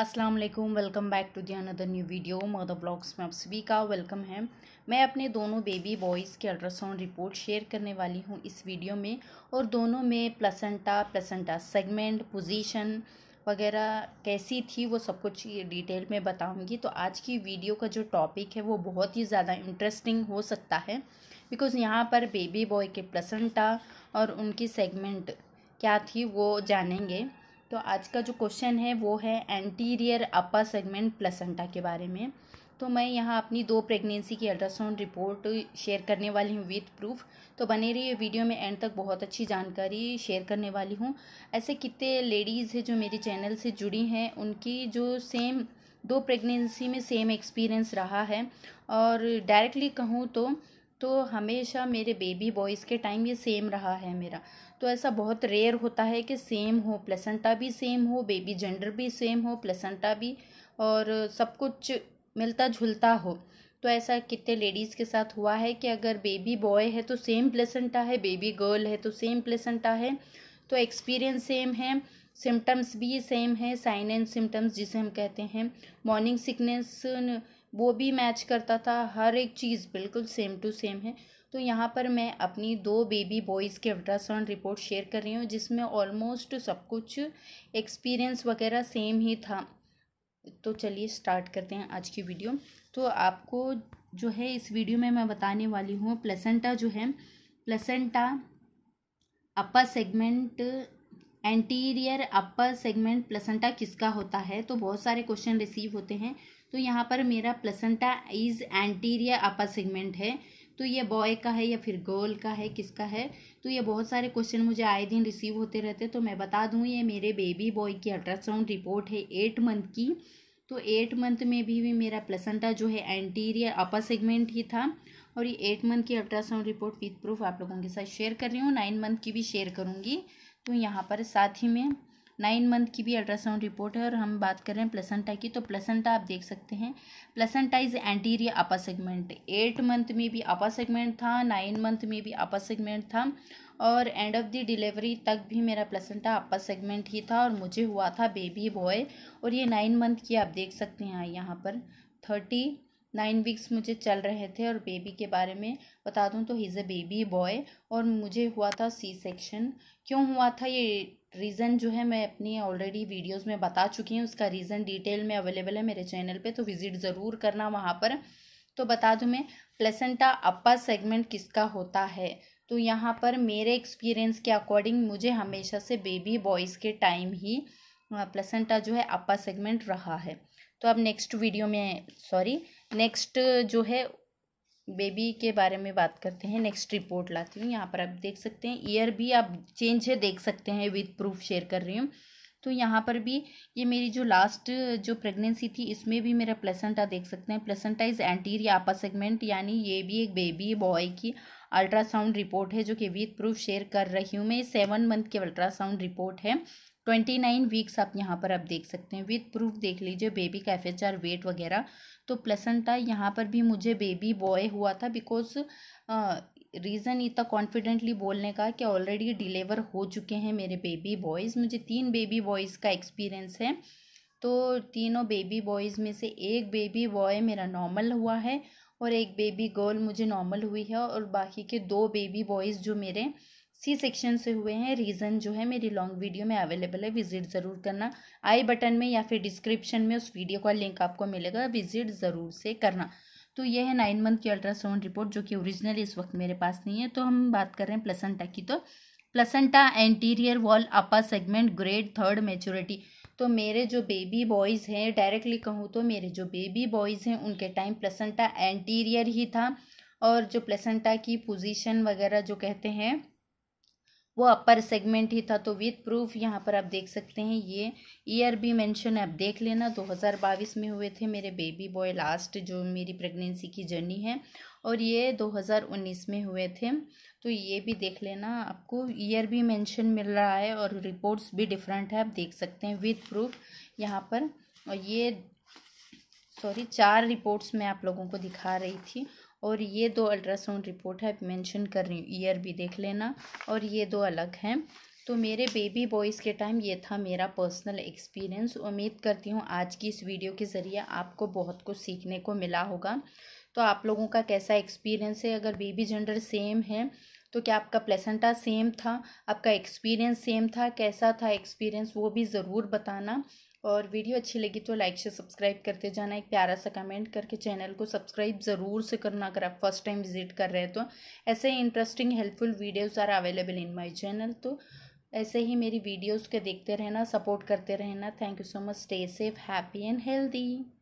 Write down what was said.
अस्सलाम वालेकुम welcome back to the another new video mother vlogs में आप सभी का वेलकम है मैं अपने दोनों बेबी बॉयज़ के अल्ट्रासाउंड रिपोर्ट शेयर करने वाली हूँ इस वीडियो में और दोनों में प्लसेंटा प्लसेंटा सेगमेंट पोजीशन वगैरह कैसी थी वो सब कुछ डिटेल में बताऊँगी तो आज की वीडियो का जो टॉपिक है वो बहुत ही ज़्यादा इंटरेस्टिंग हो सकता है बिकॉज़ यहाँ पर बेबी बॉय के प्लसेंटा और उनकी सेगमेंट क्या थी वो जानेंगे तो आज का जो क्वेश्चन है वो है एंटीरियर अपर सेगमेंट प्लसेंटा के बारे में तो मैं यहाँ अपनी दो प्रेगनेंसी की अल्ट्रासाउंड रिपोर्ट शेयर करने वाली हूँ विथ प्रूफ तो बने रही वीडियो में एंड तक बहुत अच्छी जानकारी शेयर करने वाली हूँ ऐसे कितने लेडीज़ हैं जो मेरे चैनल से जुड़ी हैं उनकी जो सेम दो प्रेगनेंसी में सेम एक्सपीरियंस रहा है और डायरेक्टली कहूँ तो तो हमेशा मेरे बेबी बॉयज़ के टाइम ये सेम रहा है मेरा तो ऐसा बहुत रेयर होता है कि सेम हो प्लेसेंटा भी सेम हो बेबी जेंडर भी सेम हो प्लेसेंटा भी और सब कुछ मिलता जुलता हो तो ऐसा कितने लेडीज़ के साथ हुआ है कि अगर बेबी बॉय है तो सेम प्लेसेंटा है बेबी गर्ल है तो सेम प्लेसेंटा है तो एक्सपीरियंस सेम है सिम्टम्स भी सेम है साइन एंड सिम्टम्स जिसे हम कहते हैं मॉर्निंग सिकनेस वो भी मैच करता था हर एक चीज़ बिल्कुल सेम टू सेम है तो यहाँ पर मैं अपनी दो बेबी बॉयज़ के अल्ट्रासाउंड रिपोर्ट शेयर कर रही हूँ जिसमें ऑलमोस्ट सब कुछ एक्सपीरियंस वगैरह सेम ही था तो चलिए स्टार्ट करते हैं आज की वीडियो तो आपको जो है इस वीडियो में मैं बताने वाली हूँ प्लेसेंटा जो है placenta upper segment anterior upper segment placenta किसका होता है तो बहुत सारे क्वेश्चन रिसीव होते हैं तो यहाँ पर मेरा placenta is anterior upper segment है तो ये बॉय का है या फिर गर्ल का है किसका है तो ये बहुत सारे क्वेश्चन मुझे आए दिन रिसीव होते रहते तो मैं बता दूँ ये मेरे बेबी बॉय की अल्ट्रासाउंड रिपोर्ट है एट मंथ की तो एट मंथ में भी, भी मेरा प्लसेंटा जो है एंटीरियर अपर सेगमेंट ही था और ये एट मंथ की अल्ट्रासाउंड रिपोर्ट विथ प्रूफ आप लोगों के साथ शेयर कर रही हूँ नाइन मंथ की भी शेयर करूँगी तो यहाँ पर साथ ही में नाइन मंथ की भी अल्ट्रासाउंड रिपोर्ट है और हम बात कर रहे हैं प्लेसेंटा की तो प्लेसेंटा आप देख सकते हैं placenta is anterior upper segment eight month में भी अपा सेगमेंट था नाइन मंथ में भी अपा सेगमेंट था और एंड ऑफ द डिलीवरी तक भी मेरा प्लेसेंटा अपा सेगमेंट ही था और मुझे हुआ था बेबी बॉय और ये नाइन मंथ की आप देख सकते हैं यहाँ पर थर्टी नाइन वीक्स मुझे चल रहे थे और बेबी के बारे में बता दूं तो इज़ ए बेबी बॉय और मुझे हुआ था सी सेक्शन क्यों हुआ था ये रीज़न जो है मैं अपनी ऑलरेडी वीडियोस में बता चुकी हूँ उसका रीज़न डिटेल में अवेलेबल है मेरे चैनल पे तो विज़िट ज़रूर करना वहाँ पर तो बता दूँ मैं प्लेसेंटा अपर सेगमेंट किसका होता है तो यहाँ पर मेरे एक्सपीरियंस के अकॉर्डिंग मुझे हमेशा से बेबी बॉयज़ के टाइम ही प्लेसेंटा जो है अपर सेगमेंट रहा है तो अब नेक्स्ट वीडियो में सॉरी नेक्स्ट जो है बेबी के बारे में बात करते हैं नेक्स्ट रिपोर्ट लाती हूँ यहाँ पर आप देख सकते हैं ईयर भी आप चेंज है देख सकते हैं विद प्रूफ शेयर कर रही हूँ तो यहाँ पर भी ये मेरी जो लास्ट जो प्रेगनेंसी थी इसमें भी मेरा प्लेसेंटा देख सकते हैं प्लेसेंटा इज़ एंटीरिया आपा सेगमेंट यानी ये भी एक बेबी बॉय की अल्ट्रासाउंड रिपोर्ट है जो कि विथ प्रूफ शेयर कर रही हूँ मैं सेवन मंथ की अल्ट्रासाउंड रिपोर्ट है ट्वेंटी नाइन वीक्स आप यहाँ पर आप देख सकते हैं विथ प्रूफ देख लीजिए बेबी का एफ वेट वगैरह तो प्लसेंटा यहाँ पर भी मुझे बेबी बॉय हुआ था बिकॉज रीज़न इतना कॉन्फिडेंटली बोलने का कि ऑलरेडी डिलीवर हो चुके हैं मेरे बेबी बॉयज़ मुझे तीन बेबी बॉयज़ का एक्सपीरियंस है तो तीनों बेबी बॉयज़ में से एक बेबी बॉय मेरा नॉर्मल हुआ है और एक बेबी गर्ल मुझे नॉर्मल हुई है और बाकी के दो बेबी बॉयज़ जो मेरे सी सेक्शन से हुए हैं रीज़न जो है मेरी लॉन्ग वीडियो में अवेलेबल है विजिट ज़रूर करना आई बटन में या फिर डिस्क्रिप्शन में उस वीडियो का लिंक आपको मिलेगा विजिट ज़रूर से करना तो ये है नाइन मंथ की अल्ट्रासाउंड रिपोर्ट जो कि ओरिजिनल इस वक्त मेरे पास नहीं है तो हम बात कर रहे हैं प्लेसेंटा की तो placenta anterior wall upper segment grade third maturity तो मेरे जो बेबी बॉयज़ हैं डायरेक्टली कहूँ तो मेरे जो बेबी बॉयज़ हैं उनके टाइम प्लसेंटा एंटीरियर ही था और जो प्लेसेंटा की पोजीशन वगैरह जो कहते हैं वो अपर सेगमेंट ही था तो विथ प्रूफ यहाँ पर आप देख सकते हैं ये ईयर भी मेंशन है आप देख लेना 2022 में हुए थे मेरे बेबी बॉय लास्ट जो मेरी प्रेगनेंसी की जर्नी है और ये 2019 में हुए थे तो ये भी देख लेना आपको ईयर भी मेंशन मिल रहा है और रिपोर्ट्स भी डिफरेंट है आप देख सकते हैं विद प्रूफ यहाँ पर और ये सॉरी चार रिपोर्ट्स मैं आप लोगों को दिखा रही थी और ये दो अल्ट्रासाउंड रिपोर्ट है मेंशन कर रही हूँ ईयर भी देख लेना और ये दो अलग हैं तो मेरे बेबी बॉयज़ के टाइम ये था मेरा पर्सनल एक्सपीरियंस उम्मीद करती हूँ आज की इस वीडियो के ज़रिए आपको बहुत कुछ सीखने को मिला होगा तो आप लोगों का कैसा एक्सपीरियंस है अगर बेबी जेंडर सेम है तो क्या आपका प्लेसेंटा सेम था आपका एक्सपीरियंस सेम था कैसा था एक्सपीरियंस वो भी ज़रूर बताना और वीडियो अच्छी लगी तो लाइक से सब्सक्राइब करते जाना एक प्यारा सा कमेंट करके चैनल को सब्सक्राइब ज़रूर से करना अगर आप फर्स्ट टाइम विजिट कर रहे तो ऐसे ही interesting helpful videos are available in my channel तो ऐसे ही मेरी वीडियोज़ के देखते रहना सपोर्ट करते रहना thank you so much stay safe happy and healthy